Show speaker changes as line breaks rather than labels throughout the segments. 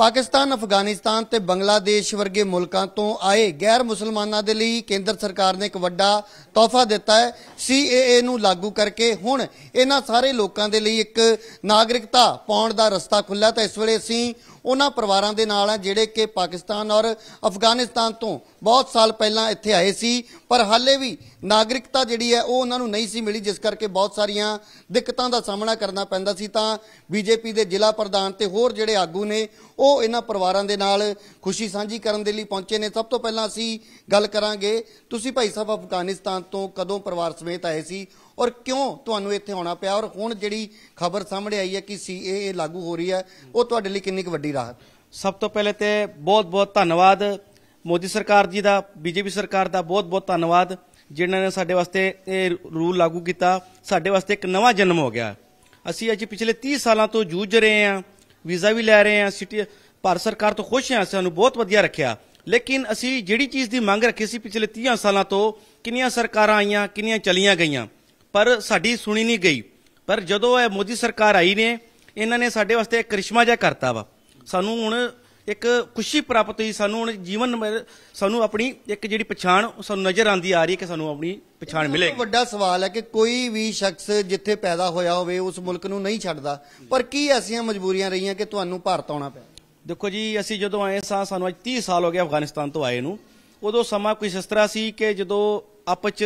ਪਾਕਿਸਤਾਨ ਅਫਗਾਨਿਸਤਾਨ ਤੇ ਬੰਗਲਾਦੇਸ਼ ਵਰਗੇ ਮੁਲਕਾਂ ਤੋਂ ਆਏ ਗੈਰ ਮੁਸਲਮਾਨਾਂ ਦੇ ਲਈ ਕੇਂਦਰ ਸਰਕਾਰ ਨੇ ਇੱਕ ਵੱਡਾ ਤੋਹਫਾ ਦਿੱਤਾ ਹੈ ਸੀਏਏ ਨੂੰ ਲਾਗੂ ਕਰਕੇ ਹੁਣ ਇਹਨਾਂ ਸਾਰੇ ਲੋਕਾਂ ਦੇ ਲਈ ਇੱਕ ਨਾਗਰਿਕਤਾ ਪਾਉਣ ਦਾ ਰਸਤਾ ਖੁੱਲ੍ਹਾ ਤਾਂ ਇਸ ਵੇਲੇ ਅਸੀਂ ਉਹਨਾਂ ਪਰਿਵਾਰਾਂ ਦੇ ਨਾਲ ਆ ਜਿਹੜੇ ਕਿ ਪਾਕਿਸਤਾਨ ਔਰ ਅਫਗਾਨਿਸਤਾਨ ਤੋਂ ਬਹੁਤ ਸਾਲ ਪਹਿਲਾਂ ਇੱਥੇ ਆਏ ਸੀ ਪਰ ਹਾਲੇ ਵੀ ਨਾਗਰਿਕਤਾ ਜਿਹੜੀ ਹੈ ਉਹ ਉਹਨਾਂ ਨੂੰ ਨਹੀਂ ਸੀ ਮਿਲੀ ਜਿਸ ਕਰਕੇ ਬਹੁਤ ਸਾਰੀਆਂ ਦਿੱਕਤਾਂ ਦਾ ਸਾਹਮਣਾ ਕਰਨਾ ਪੈਂਦਾ ਸੀ ਤਾਂ ਬੀਜੇਪੀ ਦੇ ਜ਼ਿਲ੍ਹਾ ਪ੍ਰਧਾਨ ਤੇ ਹੋਰ ਜਿਹੜੇ ਆਗੂ ਨੇ ਉਹ ਇਹਨਾਂ ਪਰਿਵਾਰਾਂ ਦੇ ਨਾਲ ਖੁਸ਼ੀ ਸਾਂਝੀ ਕਰਨ ਦੇ ਲਈ ਪਹੁੰਚੇ ਨੇ ਸਭ ਤੋਂ ਪਹਿਲਾਂ ਅਸੀਂ ਗੱਲ ਕਰਾਂਗੇ ਤੁਸੀਂ ਭਾਈ ਸਾਹਿਬ ਅਫਗਾਨਿਸਤਾਨ ਤੋਂ ਕਦੋਂ ਪਰਿਵਾਰ ਸਮੇਤ ਆਏ ਸੀ ਔਰ ਕਿਉਂ ਤੁਹਾਨੂੰ ਇੱਥੇ ਆਉਣਾ ਪਿਆ ਔਰ ਹੁਣ ਜਿਹੜੀ ਖਬਰ ਸਾਹਮਣੇ ਆਈ ਹੈ ਕਿ ਸੀਏ ਲਾਗੂ ਹੋ ਰਹੀ ਹੈ ਉਹ ਤੁਹਾਡੇ ਲਈ ਕਿੰਨੀ ਕੁ ਵੱਡੀ ਰਾਹਤ
ਸਭ ਤੋਂ ਪਹਿਲੇ ਤੇ ਬਹੁਤ-ਬਹੁਤ ਧੰਨਵਾਦ ਮੋਦੀ ਸਰਕਾਰ ਜੀ ਦਾ ਬੀਜੇਪੀ ਸਰਕਾਰ ਦਾ ਬਹੁਤ-ਬਹੁਤ ਧੰਨਵਾਦ ਜਿਨ੍ਹਾਂ ਨੇ ਸਾਡੇ ਵਾਸਤੇ ਇਹ ਰੂਲ ਲਾਗੂ ਕੀਤਾ ਸਾਡੇ ਵਾਸਤੇ ਇੱਕ ਨਵਾਂ ਜਨਮ ਹੋ ਗਿਆ ਅਸੀਂ ਅੱਜ ਪਿਛਲੇ 30 ਸਾਲਾਂ ਤੋਂ ਜੂਝ ਰਹੇ ਹਾਂ ਵੀਜ਼ਾ ਵੀ ਲੈ ਰਹੇ ਹਾਂ ਸਿਟੀ ਭਾਰਤ ਸਰਕਾਰ ਤੋਂ ਖੁਸ਼ ਹਾਂ ਸਾਨੂੰ ਬਹੁਤ ਵਧੀਆ ਰੱਖਿਆ ਲੇਕਿਨ ਅਸੀਂ ਜਿਹੜੀ ਚੀਜ਼ ਦੀ ਮੰਗ ਰੱਖੀ ਸੀ ਪਿਛਲੇ 30 ਸਾਲਾਂ ਤੋਂ ਕਿੰਨੀਆਂ ਸਰਕਾਰਾਂ ਆਈਆਂ ਕਿੰਨੀਆਂ ਚਲੀਆਂ ਗਈਆਂ ਪਰ ਸਾਡੀ ਸੁਣੀ ਨਹੀਂ ਗਈ ਪਰ ਜਦੋਂ ਇਹ ਮੋਦੀ ਸਰਕਾਰ ਆਈ ਨੇ ਇਹਨਾਂ ਨੇ ਸਾਡੇ ਵਾਸਤੇ ਇੱਕ ਕਰਿਸ਼ਮਾ ਜਿਹਾ ਕਰਤਾ ਵਾ ਸਾਨੂੰ ਹੁਣ ਇੱਕ ਖੁਸ਼ੀ ਪ੍ਰਾਪਤ ਹੋਈ ਸਾਨੂੰ ਹੁਣ ਜੀਵਨ ਸਾਨੂੰ ਆਪਣੀ ਇੱਕ ਜਿਹੜੀ ਪਛਾਣ ਸਾਨੂੰ ਨਜ਼ਰ ਆਂਦੀ ਆ ਰਹੀ ਹੈ ਕਿ ਸਾਨੂੰ ਆਪਣੀ ਪਛਾਣ ਮਿਲੇਗੀ
ਵੱਡਾ ਸਵਾਲ ਹੈ ਕਿ ਕੋਈ ਵੀ ਸ਼ਖਸ ਜਿੱਥੇ ਪੈਦਾ ਹੋਇਆ ਹੋਵੇ ਉਸ ਮੁਲਕ ਨੂੰ ਨਹੀਂ ਛੱਡਦਾ ਪਰ ਕੀ ਐਸੀਆਂ ਮਜਬੂਰੀਆਂ ਰਹੀਆਂ ਕਿ ਤੁਹਾਨੂੰ ਭਾਰਤ ਆਉਣਾ ਪਿਆ
ਦੇਖੋ ਜੀ ਅਸੀਂ ਜਦੋਂ ਆਏ ਸਾਂ ਸਾਨੂੰ ਅੱਜ 30 ਸਾਲ ਹੋ ਗਏ ਅਫਗਾਨਿਸਤਾਨ ਤੋਂ ਆਏ ਨੂੰ ਉਦੋਂ ਸਮਾਂ ਕੋਈ ਇਸ ਤਰ੍ਹਾਂ ਸੀ ਕਿ ਜਦੋਂ ਆਪਚ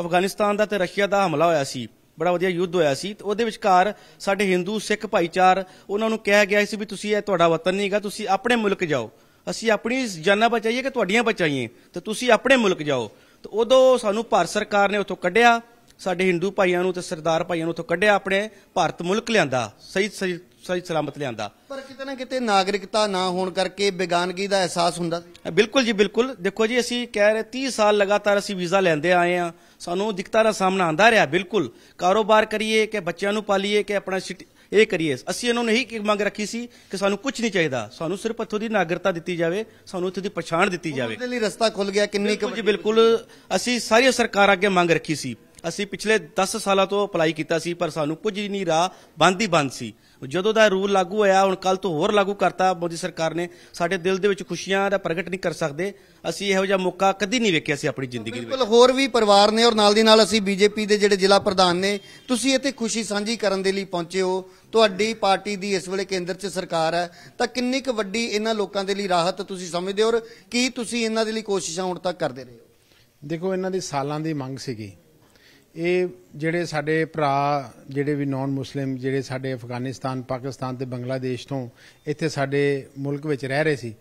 ਅਫਗਾਨਿਸਤਾਨ ਦਾ ਤੇ ਰਸ਼ੀਆ ਦਾ ਹਮਲਾ ਹੋਇਆ ਸੀ ਬੜਾ ਵਧੀਆ ਯੁੱਧ ਹੋਇਆ ਸੀ ਤੇ ਉਹਦੇ ਵਿਚਕਾਰ ਸਾਡੇ ਹਿੰਦੂ ਸਿੱਖ ਭਾਈਚਾਰ ਉਹਨਾਂ ਨੂੰ ਕਿਹਾ ਗਿਆ ਸੀ ਵੀ ਤੁਸੀਂ ਇਹ ਤੁਹਾਡਾ ਵਤਨ ਨਹੀਂਗਾ ਤੁਸੀਂ ਆਪਣੇ ਮੁਲਕ ਜਾਓ ਅਸੀਂ ਆਪਣੀ ਜਾਨਾਂ ਬਚਾਈਏ ਕਿ ਤੁਹਾਡੀਆਂ ਬਚਾਈਏ ਤੇ ਤੁਸੀਂ ਆਪਣੇ ਮੁਲਕ ਜਾਓ ਤੇ ਉਦੋਂ ਸਾਨੂੰ ਭਾਰਤ ਸਰਕਾਰ ਨੇ ਉੱਥੋਂ ਕੱਢਿਆ ਸਾਡੇ ਹਿੰਦੂ ਭਾਈਆਂ ਨੂੰ ਤੇ ਸਰਦਾਰ ਭਾਈਆਂ ਨੂੰ ਉੱਥੋਂ ਕੱਢਿਆ ਆਪਣੇ ਭਾਰਤ ਮੁਲਕ ਲਿਆਂਦਾ ਸਹੀ ਸਹੀ ਸਹੀ ਸਲਾਮਤ ਲਿਆਂਦਾ
ਪਰ ਕਿਤੇ ਨਾ ਕਿਤੇ ਨਾਗਰਿਕਤਾ ਨਾ ਹੋਣ ਕਰਕੇ ਬੇਗਾਨਗੀ ਦਾ ਅਹਿਸਾਸ ਹੁੰਦਾ ਸੀ ਬਿਲਕੁਲ ਜੀ ਬਿਲਕੁਲ ਦੇਖੋ ਜੀ ਅਸੀਂ ਕਹਿ ਰਹੇ 30 ਸਾਲ
ਲਗਾਤਾਰ ਅਸੀਂ ਵੀਜ਼ਾ ਲੈਂਦੇ ਆਏ ਆ ਸਾਨੂੰ ਦਿੱਕਤਾਂ ਦਾ ਸਾਹਮਣਾ ਆਂਦਾ ਰਿਹਾ ਬਿਲਕੁਲ ਕਾਰੋਬਾਰ ਕਰੀਏ ਕਿ ਬੱਚਿਆਂ ਨੂੰ ਪਾਲੀਏ ਕਿ ਆਪਣਾ ਇਹ ਕਰੀਏ ਅਸੀਂ ਇਹਨਾਂ ਨੂੰ ਨਹੀਂ ਮੰਗ ਰੱਖੀ ਸੀ ਕਿ ਸਾਨੂੰ ਕੁਝ ਨਹੀਂ ਚਾਹੀਦਾ ਸਾਨੂੰ ਸਿਰਫ ਇੱਥੋਂ ਦੀ ਨਾਗਰਿਕਤਾ ਦਿੱਤੀ ਜਾਵੇ ਸਾਨੂੰ ਇੱਥੋਂ ਦੀ ਪਛਾਣ ਦਿੱਤੀ ਜਾਵੇ ਉਹਦੇ ਲਈ ਰਸਤਾ ਖੁੱਲ ਗਿਆ ਕਿੰਨੀ ਕੁ ਜੀ ਬਿਲਕੁਲ ਅਸੀਂ ਸਾਰੀ ਸਰਕਾਰ ਅੱਗੇ ਮੰਗ ਰੱਖੀ ਸੀ ਅਸੀਂ ਪਿਛਲੇ 10 ਸਾਲਾਂ ਤੋਂ ਅਪਲਾਈ ਕੀਤਾ ਸੀ ਪਰ ਸਾਨੂੰ ਕੁਝ ਨਹੀਂ ਰਾਹ ਬੰਦ ਹੀ ਬੰਦ ਸੀ ਜਦੋਂ ਦਾ ਰੂਲ ਲਾਗੂ ਹੋਇਆ ਹੁਣ ਕੱਲ ਤੋਂ ਹੋਰ ਲਾਗੂ ਕਰਤਾ ਮੋਦੀ ਸਰਕਾਰ ਨੇ ਸਾਡੇ ਦਿਲ ਦੇ ਵਿੱਚ ਖੁਸ਼ੀਆਂ ਦਾ ਪ੍ਰਗਟ ਨਹੀਂ ਕਰ ਸਕਦੇ ਅਸੀਂ ਇਹੋ ਜਿਹਾ ਮੌਕਾ ਕਦੀ ਨਹੀਂ ਵੇਖਿਆ ਸੀ ਆਪਣੀ
ਜ਼ਿੰਦਗੀ ਦੇ ਵਿੱਚ ਬਿਲਕੁਲ
ਹੋਰ ਵੀ ਪਰਿਵਾਰ ਨੇ ਔਰ ਨਾਲ ਦੀ ਨਾਲ ਅਸੀਂ ਬੀਜੇਪੀ ਦੇ ਜਿਹੜੇ ਜ਼ਿਲ੍ਹਾ ਪ੍ਰਧਾਨ ਨੇ ਤੁਸੀਂ ਇੱਥੇ ਖੁਸ਼ੀ ਸਾਂਝੀ ਕਰਨ ਦੇ ਲਈ ਪਹੁੰਚੇ ਹੋ ਤੁਹਾਡੀ ਪਾਰਟੀ ਦੀ ਇਸ ਵੇਲੇ ਕੇਂਦਰ 'ਚ ਸਰਕਾਰ ਹੈ ਤਾਂ ਕਿੰਨੀ ਕੁ ਵੱਡੀ ਇਹਨਾਂ ਲੋਕਾਂ ਦੇ ਲਈ ਰਾਹਤ ਤੁਸੀਂ ਸਮਝਦੇ ਹੋ ਔਰ ਕੀ ਤੁਸੀਂ ਇਹਨਾਂ ਦੇ ਲਈ ਕੋਸ਼ਿਸ਼ਾਂ ਹੁਣ ਤੱਕ ਕਰਦੇ ਰਹੇ
ਹੋ ਦੇਖੋ ਇਹਨਾਂ ਦੀ ਸਾਲਾਂ ਦੀ ਮੰਗ ਸੀਗੀ ਇਹ ਜਿਹੜੇ ਸਾਡੇ ਭਰਾ ਜਿਹੜੇ ਵੀ ਨਾਨ ਮੁਸਲਿਮ ਜਿਹੜੇ ਸਾਡੇ ਅਫਗਾਨਿਸਤਾਨ ਪਾਕਿਸਤਾਨ ਤੇ ਬੰਗਲਾਦੇਸ਼ ਤੋਂ ਇੱਥੇ ਸਾਡੇ ਮੁਲਕ ਵਿੱਚ ਰਹਿ ਰਹੇ ਸੀ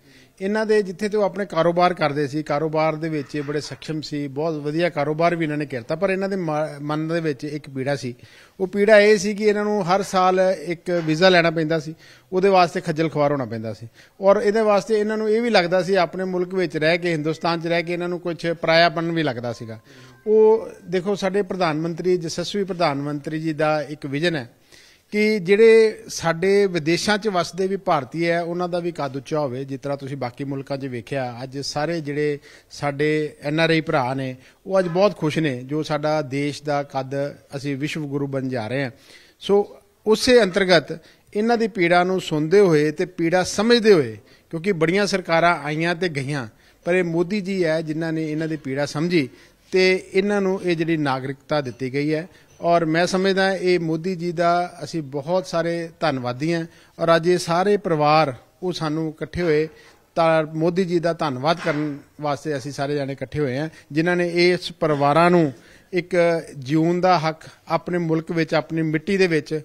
ਇਹਨਾਂ ਦੇ ਜਿੱਥੇ ਤੇ ਉਹ ਆਪਣੇ ਕਾਰੋਬਾਰ ਕਰਦੇ ਸੀ ਕਾਰੋਬਾਰ ਦੇ ਵਿੱਚ ਬੜੇ ਸਖਸ਼ਮ ਸੀ ਬਹੁਤ ਵਧੀਆ ਕਾਰੋਬਾਰ ਵੀ ਇਹਨਾਂ ਨੇ ਕੀਤਾ ਪਰ ਇਹਨਾਂ ਦੇ ਮਨ ਦੇ ਵਿੱਚ ਇੱਕ ਪੀੜਾ ਸੀ ਉਹ ਪੀੜਾ ਇਹ ਸੀ ਕਿ ਇਹਨਾਂ ਨੂੰ ਹਰ ਸਾਲ ਇੱਕ ਵੀਜ਼ਾ ਲੈਣਾ ਪੈਂਦਾ ਸੀ ਉਹਦੇ ਵਾਸਤੇ ਖੱਜਲ ਖਵਾਰ ਹੋਣਾ ਪੈਂਦਾ ਸੀ ਔਰ ਇਹਦੇ ਵਾਸਤੇ ਇਹਨਾਂ ਨੂੰ ਇਹ ਵੀ ਲੱਗਦਾ ਸੀ ਆਪਣੇ ਮੁਲਕ ਵਿੱਚ ਰਹਿ ਕੇ ਹਿੰਦੁਸਤਾਨ 'ਚ ਰਹਿ ਕੇ ਇਹਨਾਂ ਨੂੰ ਕੁਝ ਪਰਾਇਆਪਨ ਵੀ ਲੱਗਦਾ ਸੀਗਾ ਉਹ ਦੇਖੋ ਸਾਡੇ ਪ੍ਰਧਾਨ ਮੰਤਰੀ ਜਸਸਵੀ ਪ੍ਰਧਾਨ ਮੰਤਰੀ ਜੀ ਦਾ ਇੱਕ ਵਿਜ਼ਨ ਹੈ ਕਿ ਜਿਹੜੇ ਸਾਡੇ ਵਿਦੇਸ਼ਾਂ 'ਚ ਵਸਦੇ ਵੀ ਭਾਰਤੀ ਐ ਉਹਨਾਂ ਦਾ ਵੀ ਕਦ ਉੱਚਾ ਹੋਵੇ ਜਿਸ ਤਰ੍ਹਾਂ ਤੁਸੀਂ ਬਾਕੀ ਮੁਲਕਾਂ 'ਚ ਵੇਖਿਆ ਅੱਜ ਸਾਰੇ ਜਿਹੜੇ ਸਾਡੇ ਐਨ ਆਰ ਆਈ ਭਰਾ ਨੇ ਉਹ ਅੱਜ ਬਹੁਤ ਖੁਸ਼ ਨੇ ਜੋ ਸਾਡਾ ਦੇਸ਼ ਦਾ ਕਦ ਅਸੀਂ ਵਿਸ਼ਵ ਗੁਰੂ ਬਣ ਜਾ ਰਹੇ ਹਾਂ ਸੋ ਉਸੇ ਅੰਤਰਗਤ ਇਹਨਾਂ ਦੀ ਪੀੜਾ ਨੂੰ ਸੁਣਦੇ ਹੋਏ ਤੇ ਪੀੜਾ ਸਮਝਦੇ ਹੋਏ ਕਿਉਂਕਿ ਬੜੀਆਂ ਸਰਕਾਰਾਂ ਆਈਆਂ ਤੇ ਗਈਆਂ ਪਰ ਇਹ ਮੋਦੀ ਜੀ ਐ ਜਿਨ੍ਹਾਂ ਨੇ ਇਹਨਾਂ ਦੀ ਪੀੜਾ ਸਮਝੀ ਤੇ ਇਹਨਾਂ ਨੂੰ ਇਹ ਜਿਹੜੀ ਨਾਗਰਿਕਤਾ ਦਿੱਤੀ ਗਈ ਹੈ ਔਰ ਮੈਂ ਸਮਝਦਾ ਇਹ ਮੋਦੀ ਜੀ ਦਾ ਅਸੀਂ ਬਹੁਤ ਸਾਰੇ ਧੰਨਵਾਦੀ ਹਾਂ ਔਰ ਅੱਜ ਇਹ ਸਾਰੇ ਪਰਿਵਾਰ ਉਹ ਸਾਨੂੰ ਇਕੱਠੇ ਹੋਏ ਤਾਂ ਮੋਦੀ ਜੀ ਦਾ ਧੰਨਵਾਦ ਕਰਨ ਵਾਸਤੇ ਅਸੀਂ ਸਾਰੇ ਜਾਣੇ ਇਕੱਠੇ ਹੋਏ ਹਾਂ ਜਿਨ੍ਹਾਂ ਨੇ ਇਸ ਪਰਿਵਾਰਾਂ ਨੂੰ ਇੱਕ ਜੀਉਣ ਦਾ ਹੱਕ ਆਪਣੇ ਮੁਲਕ ਵਿੱਚ ਆਪਣੀ ਮਿੱਟੀ ਦੇ ਵਿੱਚ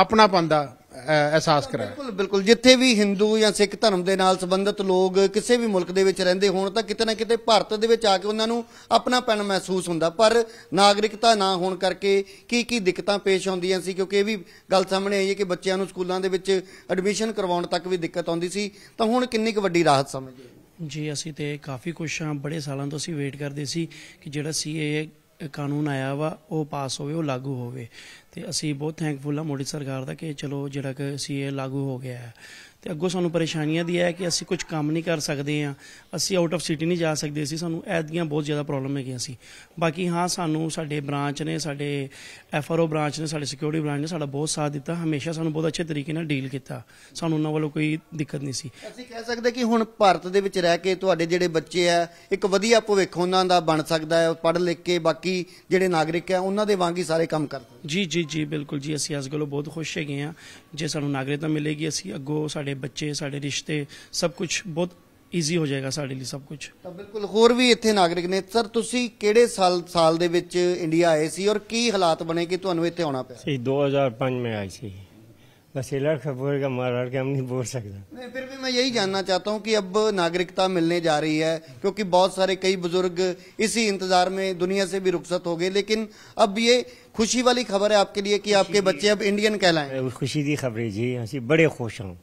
ਆਪਣਾਪਨ ਦਾ ਅਹਿਸਾਸ ਕਰਾਇਆ ਬਿਲਕੁਲ ਬਿਲਕੁਲ ਜਿੱਥੇ ਵੀ ਹਿੰਦੂ ਜਾਂ ਸਿੱਖ
ਧਰਮ ਦੇ ਨਾਲ ਸੰਬੰਧਿਤ ਲੋਕ ਕਿਸੇ ਵੀ ਮੁਲਕ ਦੇ ਵਿੱਚ ਰਹਿੰਦੇ ਹੋਣ ਤਾਂ ਕਿਤੇ ਨਾ ਕਿਤੇ ਭਾਰਤ ਦੇ ਵਿੱਚ ਆ ਕੇ ਉਹਨਾਂ ਨੂੰ ਆਪਣਾਪਨ ਮਹਿਸੂਸ ਹੁੰਦਾ ਪਰ ਨਾਗਰਿਕਤਾ ਨਾ ਹੋਣ ਕਰਕੇ ਕੀ ਕੀ ਦਿੱਕਤਾਂ ਪੇਸ਼ ਆਉਂਦੀਆਂ ਸੀ ਕਿਉਂਕਿ ਇਹ ਵੀ ਗੱਲ ਸਾਹਮਣੇ ਆਈ ਹੈ ਕਿ ਬੱਚਿਆਂ ਨੂੰ ਸਕੂਲਾਂ ਦੇ ਵਿੱਚ ਐਡਮਿਸ਼ਨ ਕਰਵਾਉਣ ਤੱਕ ਵੀ ਦਿੱਕਤ ਆਉਂਦੀ ਸੀ ਤਾਂ ਹੁਣ ਕਿੰਨੀ ਕੁ ਵੱਡੀ ਰਾਹਤ ਸਮਝਦੇ
ਜੀ ਅਸੀਂ ਤੇ ਕਾਫੀ ਕੁਛ ਆ ਬੜੇ ਸਾਲਾਂ ਤੋਂ ਅਸੀਂ ਵੇਟ ਕਰਦੇ ਸੀ ਕਿ ਜਿਹੜਾ ਸੀਏ ਕਾਨੂੰਨ ਆਇਆ ਵਾ ਉਹ ਪਾਸ ਹੋਵੇ ਉਹ ਲਾਗੂ ਹੋਵੇ ਤੇ ਅਸੀਂ ਬਹੁਤ ਥੈਂਕਫੁਲ ਆ ਮੋਦੀ ਸਰਕਾਰ ਦਾ ਕਿ ਚਲੋ ਜਿਹੜਾ ਕਿ ਅਸੀਂ ਇਹ ਲਾਗੂ ਹੋ ਗਿਆ ਹੈ ਤੇ ਅੱਗੋਂ ਸਾਨੂੰ ਪਰੇਸ਼ਾਨੀਆਂ ਦੀ ਹੈ ਕਿ ਅਸੀਂ ਕੁਝ ਕੰਮ ਨਹੀਂ ਕਰ ਸਕਦੇ ਆ ਅਸੀਂ ਆਊਟ ਆਫ ਸਿਟੀ ਨਹੀਂ ਜਾ ਸਕਦੇ ਸੀ ਸਾਨੂੰ ਐ ਦੀਆਂ ਬਹੁਤ ਜ਼ਿਆਦਾ ਪ੍ਰੋਬਲਮ ਹੈਗੀਆਂ ਸੀ ਬਾਕੀ ਹਾਂ ਸਾਨੂੰ ਸਾਡੇ ਬ੍ਰਾਂਚ ਨੇ ਸਾਡੇ ਐਫਆਰਓ ਬ੍ਰਾਂਚ ਨੇ ਸਾਡੇ ਸਿਕਿਉਰਿਟੀ ਬ੍ਰਾਂਚ ਨੇ ਸਾਡਾ ਬਹੁਤ ਸਾਥ ਦਿੱਤਾ ਹਮੇਸ਼ਾ ਸਾਨੂੰ ਬਹੁਤ ਅੱਛੇ ਤਰੀਕੇ ਨਾਲ ਡੀਲ ਕੀਤਾ ਸਾਨੂੰ ਉਹਨਾਂ ਵੱਲੋਂ ਕੋਈ ਦਿੱਕਤ ਨਹੀਂ ਸੀ
ਅਸੀਂ ਕਹਿ ਸਕਦੇ ਕਿ ਹੁਣ ਭਾਰਤ ਦੇ ਵਿੱਚ ਰਹਿ ਕੇ ਤੁਹਾਡੇ ਜਿਹੜੇ ਬੱਚੇ ਆ ਇੱਕ ਵਧੀਆ ਭਵਿੱਖ ਉਹਨਾਂ ਦਾ ਬਣ ਸਕਦਾ ਹੈ ਪੜ੍ਹ ਲਿਖ ਕੇ ਬਾਕੀ ਜਿਹੜੇ ਨਾਗਰਿਕ ਆ ਉਹਨਾਂ ਦੇ ਵਾਂਗ ਹੀ ਸਾਰੇ ਕੰਮ ਕਰਦੇ
ਜੀ ਜੀ ਜੀ ਬਿਲਕੁਲ ਜੀ
ਅਸੀਂ ਅੱਜ ਗੱਲੋਂ ਬਹੁਤ ਖੁਸ਼ ਹੈਗੇ ਆ ਜੇ ਸਾਨੂੰ ਨਾਗਰਿਕਤਾ ਮਿਲੇਗੀ ਅਸੀਂ ਅੱਗੋ ਸਾਡੇ ਬੱਚੇ ਸਾਡੇ ਰਿਸ਼ਤੇ ਸਭ ਕੁਝ ਬਹੁਤ ਈਜ਼ੀ ਹੋ ਜਾਏਗਾ ਸਾਡੇ ਲਈ ਸਭ ਕੁਝ ਤਾਂ
ਬਿਲਕੁਲ ਹੋਰ ਵੀ ਇੱਥੇ ਨਾਗਰਿਕ ਨੇ ਸਰ ਤੁਸੀਂ ਕਿਹੜੇ ਸਾਲ ਸਾਲ ਦੇ ਵਿੱਚ ਇੰਡੀਆ ਆਏ ਸੀ ਔਰ ਕੀ ਹਾਲਾਤ ਬਣੇ ਕਿ ਤੁਹਾਨੂੰ ਇੱਥੇ ਆਉਣਾ ਪਿਆ ਸੀ 2005 ਮੈਂ आई ਸੀ बस ये लड़का बोलेगा मार लड़ के ਬੋਲ ਸਕਦਾ ਨਹੀਂ ਫਿਰ ਵੀ ਮੈਂ भी मैं यही जानना चाहता हूँ कि अब नागरिकता मिलने जा रही है क्योंकि बहुत सारे कई बुजुर्ग इसी ਇੰਤਜ਼ਾਰ ਮੇ ਦੁਨੀਆ ਸੇ ਵੀ रुखसत ਹੋ ਗਏ ਲੇਕਿਨ ਅਬ ਇਹ ਖੁਸ਼ੀ ਵਾਲੀ ਖਬਰ ਹੈ ਆਪਕੇ ਲਈ ਕਿ ਆਪਕੇ ਬੱਚੇ ਅਬ ਇੰਡੀਅਨ ਕਹਲਾਏ ਖੁਸ਼ੀ ਦੀ ਖਬਰ ਹੈ ਜੀ ਅਸੀਂ ਬੜੇ ਖੁਸ਼ ਹਾਂ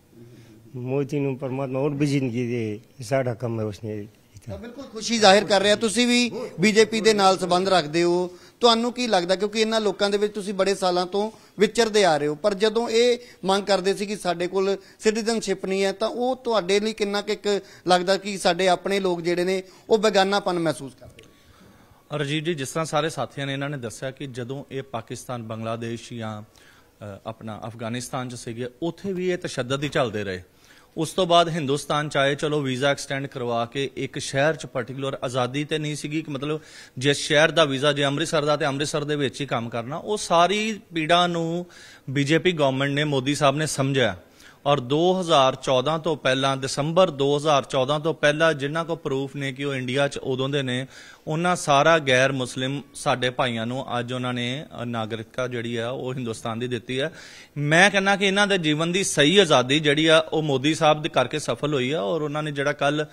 ਮੋਤੀ ਨੂੰ ਪਰਮਾਤਮਾ ਹੋਰ ਵੀ ਜ਼ਿੰਦਗੀ ਦੇ ਸਾਡਾ ਕੰਮ ਹੈ ਉਸਨੇ ਤਾਂ ਬਿਲਕੁਲ ਖੁਸ਼ੀ ਜ਼ਾਹਿਰ ਕਰ ਰਿਹਾ ਤੁਸੀਂ ਵੀ ਬੀਜੇਪੀ ਦੇ ਨਾਲ ਸੰਬੰਧ ਰੱਖਦੇ ਹੋ ਤੁਹਾਨੂੰ ਕੀ ਲੱਗਦਾ ਕਿਉਂਕਿ ਇਹਨਾਂ ਲੋਕਾਂ ਦੇ ਵਿੱਚ ਤੁਸੀਂ ਬੜੇ ਸਾਲਾਂ ਤੋਂ ਵਿਚਰਦੇ ਆ ਰਹੇ ਹੋ ਪਰ ਜਦੋਂ ਇਹ ਮੰਗ ਕਰਦੇ ਸੀ ਕਿ ਸਾਡੇ ਕੋਲ ਸਿਟੀਜ਼ਨਸ਼ਿਪ ਨਹੀਂ ਹੈ ਤਾਂ ਉਹ ਤੁਹਾਡੇ ਲਈ ਕਿੰਨਾ ਕਿ ਇੱਕ ਲੱਗਦਾ ਕਿ ਸਾਡੇ ਆਪਣੇ ਲੋਕ ਜਿਹੜੇ ਨੇ ਉਹ ਬੇਗਾਨਾਪਨ ਮਹਿਸੂਸ ਕਰਦੇ
ਰਜੀਤ ਜੀ ਜਿਸ ਤਰ੍ਹਾਂ ਸਾਰੇ ਸਾਥੀਆਂ ਨੇ ਇਹਨਾਂ ਨੇ ਦੱਸਿਆ ਕਿ ਜਦੋਂ ਇਹ ਪਾਕਿਸਤਾਨ ਬੰਗਲਾਦੇਸ਼ ਜਾਂ ਆਪਣਾ ਅਫਗਾਨਿਸਤਾਨ ਚ ਸੀਗੇ ਉੱਥੇ ਵੀ ਇਹ ਤਸ਼ੱਦਦ ਹੀ ਚੱਲਦੇ ਰਹੇ ਉਸ ਤੋਂ ਬਾਅਦ ਹਿੰਦੁਸਤਾਨ ਚ ਆਏ ਚਲੋ ਵੀਜ਼ਾ ਐਕਸਟੈਂਡ ਕਰਵਾ ਕੇ ਇੱਕ ਸ਼ਹਿਰ ਚ ਪਾਰਟਿਕੂਲਰ ਆਜ਼ਾਦੀ ਤੇ ਨਹੀਂ ਸੀਗੀ ਕਿ ਮਤਲਬ ਜਿਸ ਸ਼ਹਿਰ ਦਾ ਵੀਜ਼ਾ ਜੇ ਅੰਮ੍ਰਿਤਸਰ ਦਾ ਤੇ ਅੰਮ੍ਰਿਤਸਰ ਦੇ ਵਿੱਚ ਹੀ ਕੰਮ ਕਰਨਾ ਉਹ ਸਾਰੀ ਪੀੜਾ ਨੂੰ ਬੀਜੇਪੀ ਗਵਰਨਮੈਂਟ ਨੇ ਮੋਦੀ ਸਾਹਿਬ ਨੇ ਸਮਝਿਆ ਔਰ 2014 ਤੋਂ ਪਹਿਲਾਂ ਦਸੰਬਰ 2014 ਤੋਂ ਪਹਿਲਾਂ ਜਿਨ੍ਹਾਂ ਕੋ ਪ੍ਰੂਫ ਨੇ ਕਿ ਉਹ ਇੰਡੀਆ 'ਚ ਉਦੋਂ ਦੇ ਨੇ ਉਹਨਾਂ ਸਾਰਾ ਗੈਰ ਮੁਸਲਿਮ ਸਾਡੇ ਭਾਈਆਂ ਨੂੰ ਅੱਜ ਉਹਨਾਂ ਨੇ ਨਾਗਰਿਕਤਾ ਜਿਹੜੀ ਆ ਉਹ ਹਿੰਦੁਸਤਾਨ ਦੀ ਦਿੱਤੀ ਆ ਮੈਂ ਕਹਿੰਨਾ ਕਿ ਇਹਨਾਂ ਦੇ ਜੀਵਨ ਦੀ ਸਹੀ ਆਜ਼ਾਦੀ ਜਿਹੜੀ ਆ ਉਹ ਮੋਦੀ ਸਾਹਿਬ ਦੇ ਕਰਕੇ ਸਫਲ ਹੋਈ ਆ ਔਰ ਉਹਨਾਂ ਨੇ ਜਿਹੜਾ ਕੱਲ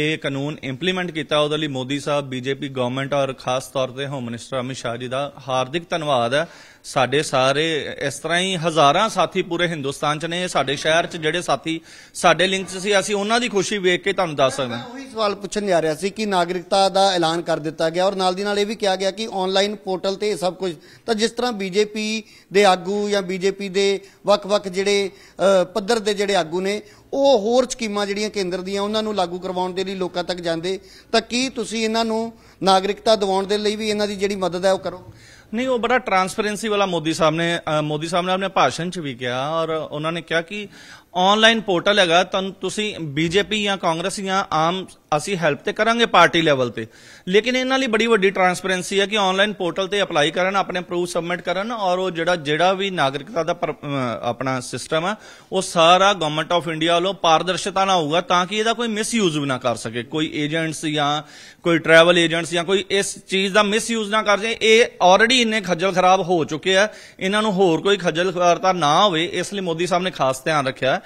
ਇਹ ਕਾਨੂੰਨ ਇੰਪਲੀਮੈਂਟ ਕੀਤਾ ਉਹਦੇ ਲਈ ਮੋਦੀ ਸਾਹਿਬ ਬੀਜੇਪੀ ਗਵਰਨਮੈਂਟ ਔਰ ਖਾਸ ਤੌਰ ਤੇ ਹੋਮ ਮਿਨਿਸਟਰ ਅਮਿਤ ਸ਼ਾਹ ਜੀ ਦਾ ਹਾਰਦਿਕ ਧੰਨਵਾਦ ਹੈ ਸਾਡੇ ਸਾਰੇ ਇਸ ਤਰ੍ਹਾਂ ਹੀ ਹਜ਼ਾਰਾਂ ਸਾਥੀ ਪੂਰੇ ਹਿੰਦੁਸਤਾਨ 'ਚ ਨੇ ਸਾਡੇ ਸ਼ਹਿਰ 'ਚ ਜਿਹੜੇ ਸਾਥੀ ਸਾਡੇ ਲਿੰਕ 'ਚ ਸੀ ਅਸੀਂ ਉਹਨਾਂ ਦੀ ਖੁਸ਼ੀ ਵੇਖ ਕੇ ਤੁਹਾਨੂੰ ਦੱਸ ਸਕਦਾ ਹਾਂ ਉਹੀ
ਸਵਾਲ ਪੁੱਛਣ ਜਾ ਰਿਹਾ ਸੀ ਕਿ ਨਾਗਰਿਕਤਾ ਦਾ ਐਲਾਨ ਐਲਾਨ ਕਰ ਦਿੱਤਾ ਗਿਆ ਔਰ ਨਾਲ ਦੀ ਨਾਲ ਇਹ ਵੀ ਕਿਹਾ ਗਿਆ ਕਿ ਆਨਲਾਈਨ ਪੋਰਟਲ ਤੇ ਸਭ ਕੁਝ ਤਾਂ ਜਿਸ ਤਰ੍ਹਾਂ ਬੀਜੇਪੀ ਦੇ ਆਗੂ ਜਾਂ ਬੀਜੇਪੀ ਦੇ ਵੱਖ-ਵੱਖ ਜਿਹੜੇ ਪੱਧਰ ਦੇ ਜਿਹੜੇ ਆਗੂ ਨੇ ਉਹ ਹੋਰ ਸਕੀਮਾਂ ਜਿਹੜੀਆਂ ਕੇਂਦਰ ਦੀਆਂ ਉਹਨਾਂ ਨੂੰ ਲਾਗੂ ਕਰਵਾਉਣ ਦੇ ਲਈ ਲੋਕਾਂ ਤੱਕ ਜਾਂਦੇ ਤਾਂ ਕੀ ਤੁਸੀਂ ਇਹਨਾਂ ਨੂੰ ਨਾਗਰਿਕਤਾ ਦਿਵਾਉਣ ਦੇ ਲਈ ਵੀ ਇਹਨਾਂ ਦੀ ਜਿਹੜੀ ਮਦਦ ਹੈ ਉਹ ਕਰੋ
ਨਹੀਂ ਉਹ ਬੜਾ ਟਰਾਂਸਪੇਰੈਂਸੀ ਵਾਲਾ ਮੋਦੀ ਸਾਹਿਬ ਨੇ ਮੋਦੀ ਸਾਹਿਬ ਨੇ ਆਪਣੇ ਭਾਸ਼ਣ 'ਚ ਵੀ ਕਿਹਾ ਔਰ ਉਹਨਾਂ ਨੇ ਕਿਹਾ ਕਿ ਆਨਲਾਈਨ ਪੋਰਟਲ ਹੈਗਾ ਤੁਹਾਨੂੰ ਤੁਸੀਂ ਬੀਜੇਪੀ ਜਾਂ ਕਾਂਗਰਸ ਜਾਂ ਆਮ ਅਸੀਂ ਹੈਲਪ ਤੇ ਕਰਾਂਗੇ ਪਾਰਟੀ ਲੈਵਲ ਤੇ ਲੇਕਿਨ ਇਹਨਾਂ ਲਈ ਬੜੀ ਵੱਡੀ ਟਰਾਂਸਪੇਰੈਂਸੀ ਹੈ ਕਿ ਆਨਲਾਈਨ ਪੋਰਟਲ ਤੇ ਅਪਲਾਈ ਕਰਨ ਆਪਣੇ ਪ੍ਰੂਫ ਸਬਮਿਟ ਕਰਨ ਔਰ ਉਹ ਜਿਹੜਾ ਜਿਹੜਾ ਵੀ ਨਾਗਰਿਕਤਾ ਦਾ ਆਪਣਾ ਸਿਸਟਮ ਆ ਉਹ ਸਾਰਾ ਗਵਰਨਮੈਂਟ ਆਫ ਇੰਡੀਆ ਵੱਲੋਂ ਪਾਰਦਰਸ਼ਤਾ ਨਾਲ ਹੋਊਗਾ ਤਾਂ ਕਿ ਇਹਦਾ ਕੋਈ ਮਿਸਯੂਜ਼ ਨਾ ਕਰ ਸਕੇ ਕੋਈ ਏਜੰਟਸ ਜਾਂ ਕੋਈ ਟਰੈਵਲ ਏਜੰਟਸ ਜਾਂ ਕੋਈ ਇਸ ਚੀਜ਼ ਦਾ ਮਿਸਯੂਜ਼ ਨਾ ਕਰ ਜੇ ਇਹ ਆਲਰੇਡੀ ਇੰਨੇ ਖੱਜਲ ਖਰਾਬ ਹੋ ਚੁੱਕੇ ਆ ਇਹਨਾਂ ਨੂੰ ਹੋਰ ਕੋਈ ਖੱਜਲ ਖਾਰਤਾ ਨਾ ਹੋਵੇ ਇਸ ਲਈ ਮੋਦੀ ਸਾਹਿਬ ਨੇ ਖਾਸ ਧਿਆਨ ਰੱਖਿਆ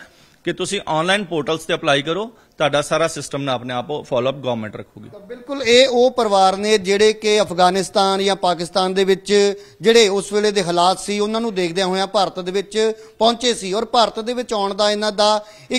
ਕਿ ਤੁਸੀਂ ਆਨਲਾਈਨ ਪੋਰਟਲਸ ਤੇ ਅਪਲਾਈ ਕਰੋ ਤੁਹਾਡਾ ਸਾਰਾ ਸਿਸਟਮ ਨਾ ਆਪਣੇ ਆਪ ਫਾਲੋ ਅਪ ਗਵਰਨਮੈਂਟ ਰੱਖੂਗੀ
ਬਿਲਕੁਲ ਇਹ ਉਹ ਪਰਿਵਾਰ ਨੇ ਜਿਹੜੇ ਕਿ ਅਫਗਾਨਿਸਤਾਨ ਜਾਂ ਪਾਕਿਸਤਾਨ ਦੇ ਵਿੱਚ ਜਿਹੜੇ ਉਸ ਵੇਲੇ ਦੇ ਹਾਲਾਤ ਸੀ ਉਹਨਾਂ ਨੂੰ ਦੇਖਦਿਆਂ ਹੋਇਆਂ ਭਾਰਤ ਦੇ ਵਿੱਚ ਪਹੁੰਚੇ ਸੀ ਔਰ ਭਾਰਤ ਦੇ ਵਿੱਚ ਆਉਣ ਦਾ ਇਹਨਾਂ ਦਾ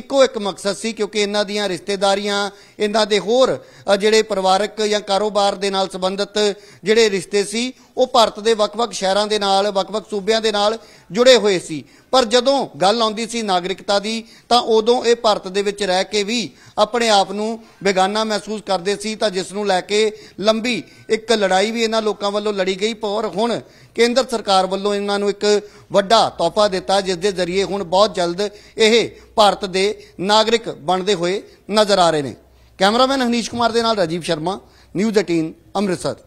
ਇੱਕੋ ਇੱਕ ਮਕਸਦ ਸੀ ਕਿਉਂਕਿ ਇਹਨਾਂ ਦੀਆਂ ਰਿਸ਼ਤੇਦਾਰੀਆਂ ਇਹਨਾਂ ਦੇ ਹੋਰ ਜਿਹੜੇ ਪਰਿਵਾਰਕ ਜਾਂ ਕਾਰੋਬਾਰ ਦੇ ਨਾਲ ਸੰਬੰਧਿਤ ਜਿਹੜੇ ਰਿਸ਼ਤੇ ਸੀ ਉਹ ਭਾਰਤ ਦੇ ਵੱਖ-ਵੱਖ ਸ਼ਹਿਰਾਂ ਦੇ ਨਾਲ ਵੱਖ-ਵੱਖ ਸੂਬਿਆਂ ਦੇ ਨਾਲ ਜੁੜੇ ਹੋਏ ਸੀ ਪਰ ਜਦੋਂ ਗੱਲ ਆਉਂਦੀ ਸੀ ਨਾਗਰਿਕਤਾ ਦੀ ਤਾਂ ਉਦੋਂ ਇਹ ਭਾਰਤ ਦੇ ਵਿੱਚ ਰਹਿ ਕੇ ਵੀ ਆਪਣੇ ਆਪ ਨੂੰ ਬੇਗਾਨਾ ਮਹਿਸੂਸ ਕਰਦੇ ਸੀ ਤਾਂ ਜਿਸ ਨੂੰ ਲੈ ਕੇ ਲੰਬੀ ਇੱਕ ਲੜਾਈ ਵੀ ਇਹਨਾਂ ਲੋਕਾਂ ਵੱਲੋਂ ਲੜੀ ਗਈ ਪਰ ਹੁਣ ਕੇਂਦਰ ਸਰਕਾਰ ਵੱਲੋਂ ਇਹਨਾਂ ਨੂੰ ਇੱਕ ਵੱਡਾ ਤੋਹਫਾ ਦਿੱਤਾ ਜਿਸ ਦੇ ਜ਼ਰੀਏ ਹੁਣ ਬਹੁਤ ਜਲਦ ਇਹ ਭਾਰਤ ਦੇ ਨਾਗਰਿਕ ਬਣਦੇ ਹੋਏ ਨਜ਼ਰ ਆ ਰਹੇ ਨੇ ਕੈਮਰਾਮੈਨ ਹਨੀਸ਼ ਕੁਮਾਰ ਦੇ ਨਾਲ ਰਾਜੀਵ ਸ਼ਰਮਾ ਨਿਊਜ਼ 18 ਅੰਮ੍ਰਿਤਸਰ